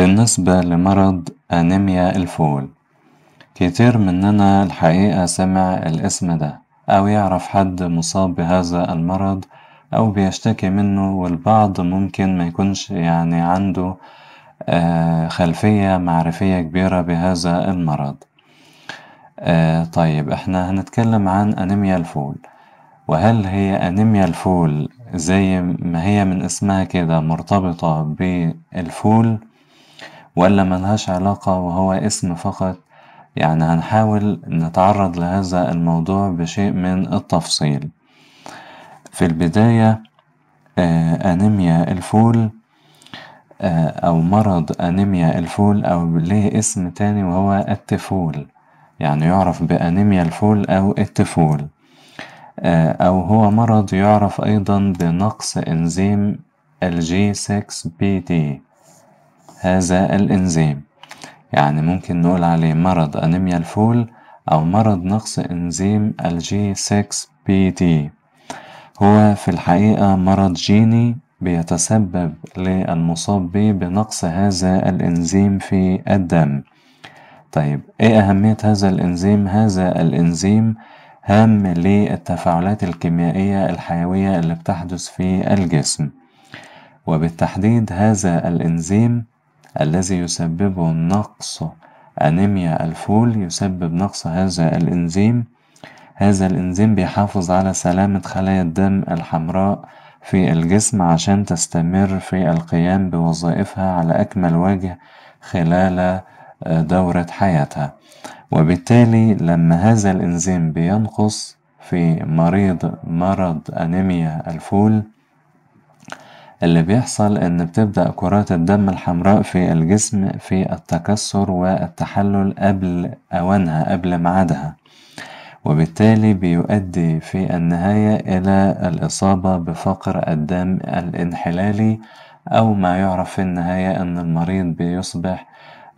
بالنسبة لمرض أنيميا الفول كتير مننا الحقيقة سمع الاسم ده أو يعرف حد مصاب بهذا المرض أو بيشتكي منه والبعض ممكن ما يكونش يعني عنده آه، خلفية معرفية كبيرة بهذا المرض آه، طيب احنا هنتكلم عن أنيميا الفول وهل هي أنيميا الفول زي ما هي من اسمها كده مرتبطة بالفول ولا ملهاش علاقة وهو اسم فقط يعني هنحاول نتعرض لهذا الموضوع بشيء من التفصيل في البداية آه، أنيميا الفول آه، أو مرض أنيميا الفول أو ليه اسم تاني وهو التفول يعني يعرف بأنيميا الفول أو التفول آه، أو هو مرض يعرف أيضا بنقص إنزيم الجي 6 بي دي هذا الإنزيم يعني ممكن نقول عليه مرض أنيميا الفول أو مرض نقص إنزيم الجي 6 دي هو في الحقيقة مرض جيني بيتسبب للمصاب به بنقص هذا الإنزيم في الدم طيب إيه أهمية هذا الإنزيم؟ هذا الإنزيم هام للتفاعلات الكيميائية الحيوية اللي بتحدث في الجسم وبالتحديد هذا الإنزيم الذي يسببه نقص أنيميا الفول يسبب نقص هذا الإنزيم هذا الإنزيم بيحافظ على سلامة خلايا الدم الحمراء في الجسم عشان تستمر في القيام بوظائفها على أكمل وجه خلال آه، دورة حياتها وبالتالي لما هذا الإنزيم بينقص في مريض مرض أنيميا الفول اللي بيحصل إن بتبدأ كرات الدم الحمراء في الجسم في التكسر والتحلل قبل أوانها قبل ميعادها وبالتالي بيؤدي في النهاية إلى الإصابة بفقر الدم الانحلالي أو ما يعرف في النهاية أن المريض بيصبح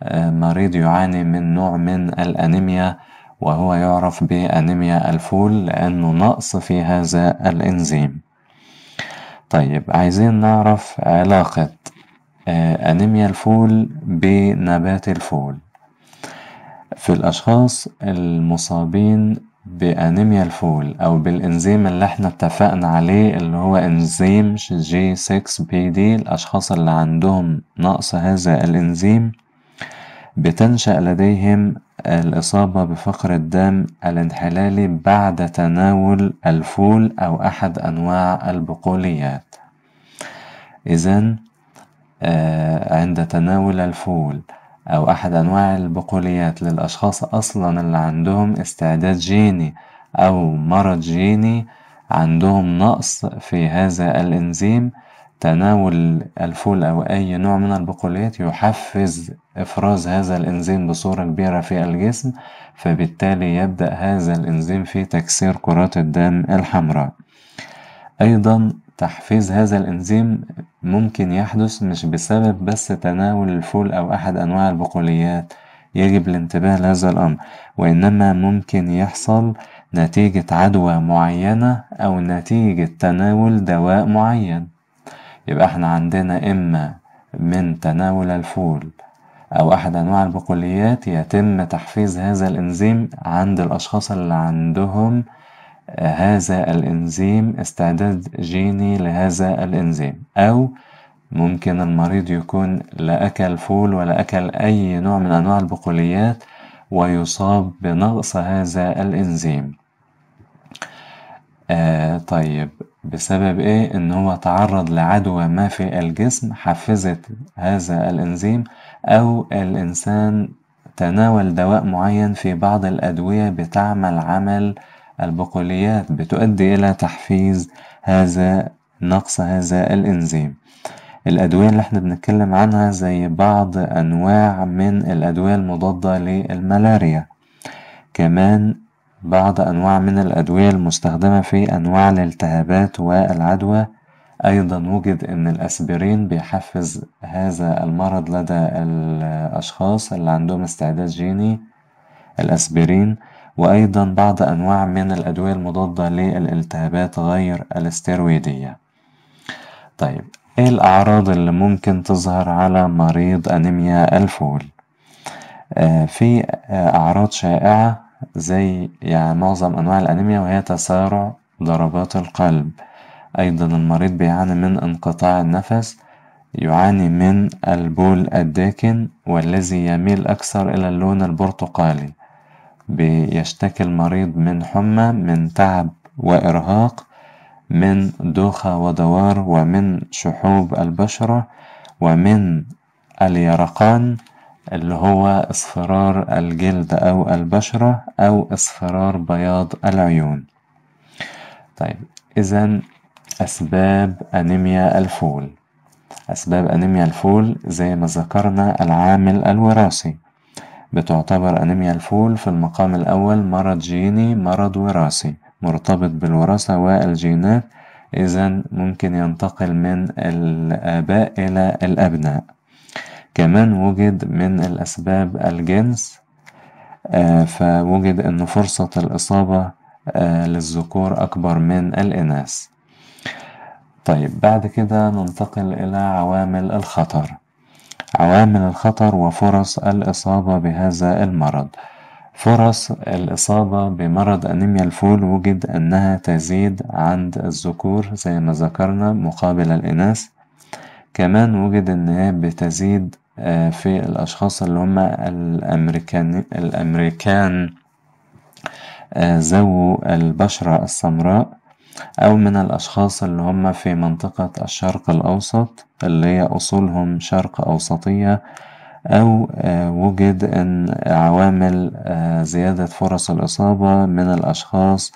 آه، مريض يعاني من نوع من الأنيميا وهو يعرف بأنيميا الفول لأنه نقص في هذا الإنزيم طيب عايزين نعرف علاقة آه، أنيميا الفول بنبات الفول في الأشخاص المصابين بأنيميا الفول أو بالإنزيم اللي احنا اتفقنا عليه اللي هو إنزيم جي 6 بي دي الأشخاص اللي عندهم نقص هذا الإنزيم بتنشأ لديهم الإصابة بفقر الدم الانحلالي بعد تناول الفول أو أحد أنواع البقوليات إذا آه، عند تناول الفول أو أحد أنواع البقوليات للأشخاص أصلا اللي عندهم استعداد جيني أو مرض جيني عندهم نقص في هذا الإنزيم تناول الفول أو أي نوع من البقوليات يحفز إفراز هذا الإنزيم بصورة كبيرة في الجسم فبالتالي يبدأ هذا الإنزيم في تكسير كرات الدم الحمراء أيضا تحفيز هذا الإنزيم ممكن يحدث مش بسبب بس تناول الفول أو أحد أنواع البقوليات يجب الانتباه لهذا الأمر وإنما ممكن يحصل نتيجة عدوى معينة أو نتيجة تناول دواء معين يبقى احنا عندنا إما من تناول الفول أو أحد أنواع البقوليات يتم تحفيز هذا الإنزيم عند الأشخاص اللي عندهم آه، هذا الإنزيم استعداد جيني لهذا الإنزيم أو ممكن المريض يكون لا أكل فول ولا أكل أي نوع من أنواع البقوليات ويصاب بنقص هذا الإنزيم آه طيب بسبب إيه؟ إن هو تعرض لعدوى ما في الجسم حفزت هذا الإنزيم أو الإنسان تناول دواء معين في بعض الأدوية بتعمل عمل البقوليات بتؤدي إلى تحفيز هذا نقص هذا الإنزيم الأدوية اللي احنا بنتكلم عنها زي بعض أنواع من الأدوية المضادة للملاريا كمان بعض أنواع من الأدوية المستخدمة في أنواع الالتهابات والعدوى أيضا وجد أن الأسبرين بيحفز هذا المرض لدى الأشخاص اللي عندهم استعداد جيني الأسبرين وأيضا بعض أنواع من الأدوية المضادة للالتهابات غير الاسترويدية طيب إيه الأعراض اللي ممكن تظهر على مريض أنيميا الفول؟ آه في آه، أعراض شائعة زي يعني معظم أنواع الأنيميا وهي تسارع ضربات القلب أيضا المريض بيعاني من انقطاع النفس يعاني من البول الداكن والذي يميل أكثر إلى اللون البرتقالي بيشتكي المريض من حمى من تعب وإرهاق من دوخة ودوار ومن شحوب البشرة ومن اليرقان اللي هو اصفرار الجلد أو البشرة أو اصفرار بياض العيون طيب إذا أسباب أنيميا الفول أسباب أنيميا الفول زي ما ذكرنا العامل الوراثي بتعتبر أنيميا الفول في المقام الأول مرض جيني مرض وراثي مرتبط بالوراثة والجينات إذا ممكن ينتقل من الآباء إلى الأبناء كمان وجد من الأسباب الجنس آه، فوجد أن فرصة الإصابة آه، للذكور أكبر من الإناث طيب بعد كده ننتقل إلى عوامل الخطر عوامل الخطر وفرص الإصابة بهذا المرض فرص الإصابة بمرض أنيميا الفول وجد أنها تزيد عند الذكور زي ما ذكرنا مقابل الإناث كمان وجد أنها بتزيد آه، في الأشخاص اللي هم الأمريكان الأمريكان آه، ذو البشرة السمراء أو من الأشخاص اللي هم في منطقة الشرق الأوسط اللي هي أصولهم شرق أوسطية أو آه، وجد أن عوامل زيادة فرص الإصابة من الأشخاص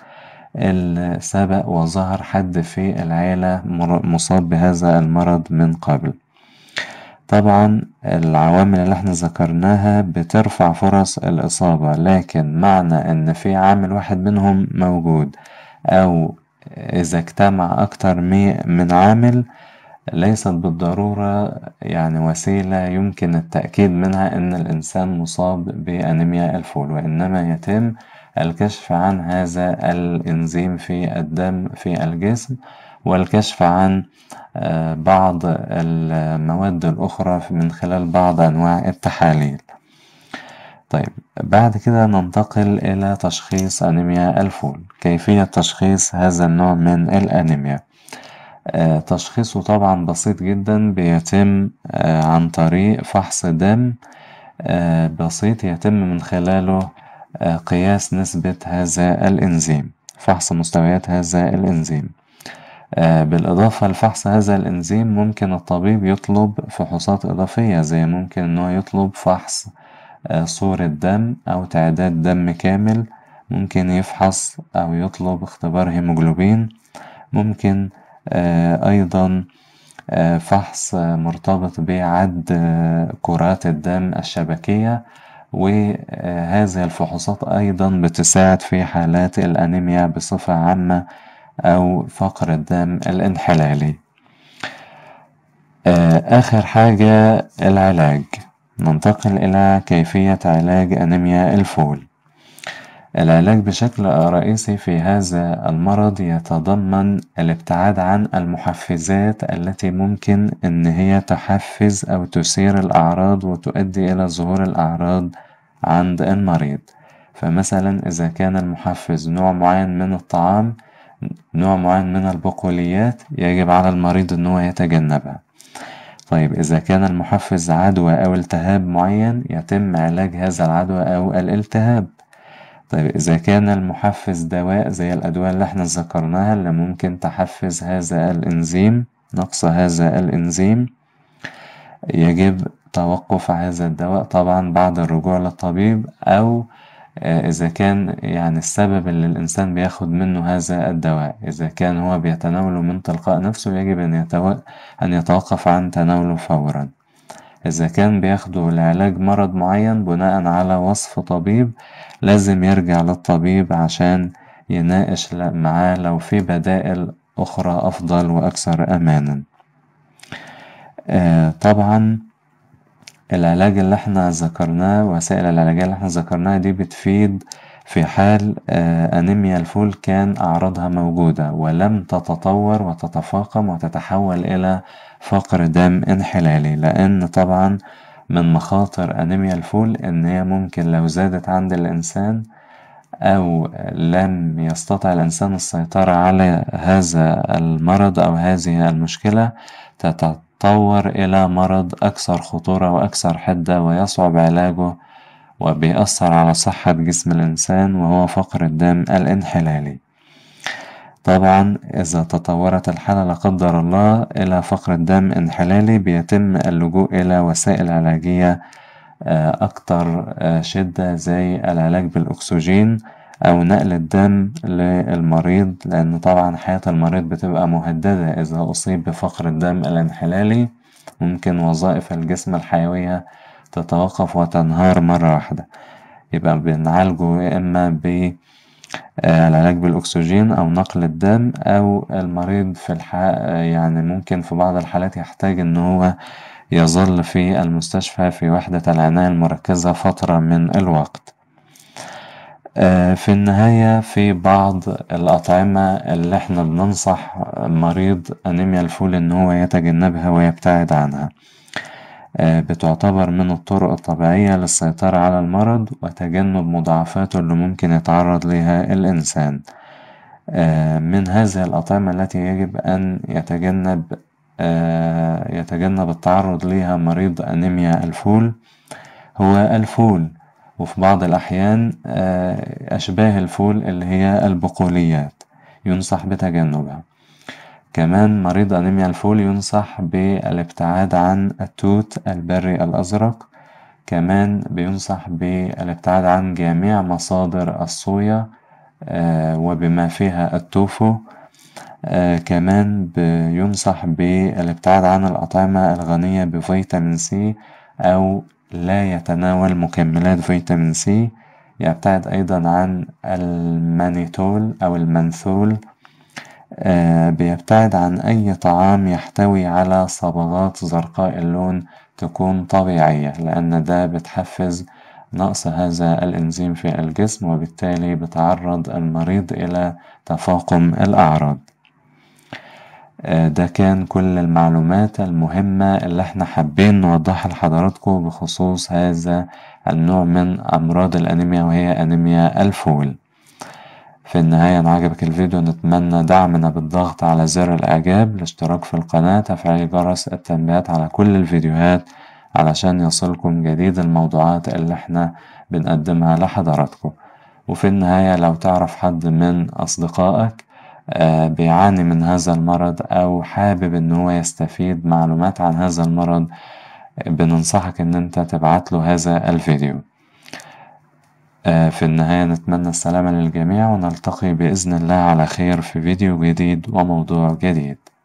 اللي سبق وظهر حد في العيلة مصاب بهذا المرض من قبل طبعا العوامل اللي احنا ذكرناها بترفع فرص الإصابة لكن معنى إن في عامل واحد منهم موجود أو إذا اجتمع أكتر من عامل ليست بالضرورة يعني وسيلة يمكن التأكيد منها إن الإنسان مصاب بأنيميا الفول وإنما يتم الكشف عن هذا الإنزيم في الدم في الجسم والكشف عن آه، بعض المواد الأخرى من خلال بعض أنواع التحاليل طيب بعد كده ننتقل إلى تشخيص أنيميا الفول كيفية تشخيص هذا النوع من الأنيميا آه، تشخيصه طبعا بسيط جدا بيتم آه، عن طريق فحص دم بسيط يتم من خلاله قياس نسبة هذا الإنزيم فحص مستويات هذا الإنزيم آه، بالإضافة لفحص هذا الإنزيم ممكن الطبيب يطلب فحوصات إضافية زي ممكن أنه يطلب فحص آه، صورة دم أو تعداد دم كامل ممكن يفحص أو يطلب اختبار هيموجلوبين ممكن آه، أيضا فحص مرتبط بعد كرات الدم الشبكية وهذه الفحوصات أيضا بتساعد في حالات الأنيميا بصفة عامة أو فقر الدم الانحلالي آه، آخر حاجة العلاج ننتقل إلى كيفية علاج أنيميا الفول العلاج بشكل رئيسي في هذا المرض يتضمن الابتعاد عن المحفزات التي ممكن ان هي تحفز او تثير الاعراض وتؤدي الى ظهور الاعراض عند المريض فمثلا اذا كان المحفز نوع معين من الطعام نوع معين من البقوليات يجب على المريض إن هو يتجنبها طيب إذا كان المحفز عدوى أو التهاب معين يتم علاج هذا العدوى أو الالتهاب طيب إذا كان المحفز دواء زي الأدوية اللي احنا ذكرناها اللي ممكن تحفز هذا الإنزيم نقص هذا الإنزيم يجب توقف هذا الدواء طبعا بعد الرجوع للطبيب أو آه، إذا كان يعني السبب اللي الإنسان بياخد منه هذا الدواء إذا كان هو بيتناوله من تلقاء نفسه يجب أن, يتو... أن يتوقف عن تناوله فورا إذا كان بياخده لعلاج مرض معين بناء على وصف طبيب لازم يرجع للطبيب عشان يناقش معاه لو في بدائل أخرى أفضل وأكثر أمانا آه طبعا العلاج اللي احنا ذكرناه وسائل العلاجية اللي احنا ذكرناها دي بتفيد في حال آه، أنيميا الفول كان أعراضها موجودة ولم تتطور وتتفاقم وتتحول إلى فقر دم انحلالي لأن طبعا من مخاطر أنيميا الفول إن هي ممكن لو زادت عند الإنسان أو لم يستطع الإنسان السيطرة على هذا المرض أو هذه المشكلة تطور إلى مرض أكثر خطورة وأكثر حدة ويصعب علاجه وبيأثر على صحة جسم الإنسان وهو فقر الدم الانحلالي طبعا إذا تطورت الحالة لا قدر الله إلى فقر الدم انحلالي بيتم اللجوء إلى وسائل علاجية آه، أكثر آه، شدة زي العلاج بالأكسجين أو نقل الدم للمريض لأن طبعا حياة المريض بتبقى مهددة إذا أصيب بفقر الدم الانحلالي ممكن وظائف الجسم الحيوية تتوقف وتنهار مرة واحدة يبقى بنعالجه يا إما ب آه، العلاج بالأكسجين أو نقل الدم أو المريض في الحق يعني ممكن في بعض الحالات يحتاج إن هو يظل في المستشفى في وحدة العناية المركزة فترة من الوقت آه، في النهاية في بعض الأطعمة اللي احنا بننصح مريض أنيميا الفول إن هو يتجنبها ويبتعد عنها آه، بتعتبر من الطرق الطبيعية للسيطرة على المرض وتجنب مضاعفاته اللي ممكن يتعرض لها الإنسان آه، من هذه الأطعمة التي يجب أن يتجنب يتجنب التعرض لها مريض أنيميا الفول هو الفول وفي بعض الأحيان آه، أشباه الفول اللي هي البقوليات ينصح بتجنبها كمان مريض أنيميا الفول ينصح بالابتعاد عن التوت البري الأزرق كمان بينصح بالابتعاد عن جميع مصادر الصويا آه، وبما فيها التوفو آه كمان بينصح بالابتعاد عن الأطعمة الغنية بفيتامين سي أو لا يتناول مكملات فيتامين سي يبتعد أيضا عن المانيتول أو المنثول آه، بيبتعد عن أي طعام يحتوي على صبغات زرقاء اللون تكون طبيعية لأن ده بتحفز نقص هذا الإنزيم في الجسم وبالتالي بتعرض المريض إلى تفاقم الأعراض آه، ده كان كل المعلومات المهمة اللي احنا حابين نوضحها لحضراتكم بخصوص هذا النوع من أمراض الأنيميا وهي أنيميا الفول في النهاية إن عجبك الفيديو نتمنى دعمنا بالضغط على زر الإعجاب الاشتراك في القناة تفعيل جرس التنبيهات على كل الفيديوهات علشان يصلكم جديد الموضوعات اللي احنا بنقدمها لحضراتكم وفي النهاية لو تعرف حد من أصدقائك آه، بيعاني من هذا المرض أو حابب إن هو يستفيد معلومات عن هذا المرض بننصحك إن أنت تبعت له هذا الفيديو آه، في النهاية نتمنى السلامة للجميع ونلتقي بإذن الله على خير في فيديو جديد وموضوع جديد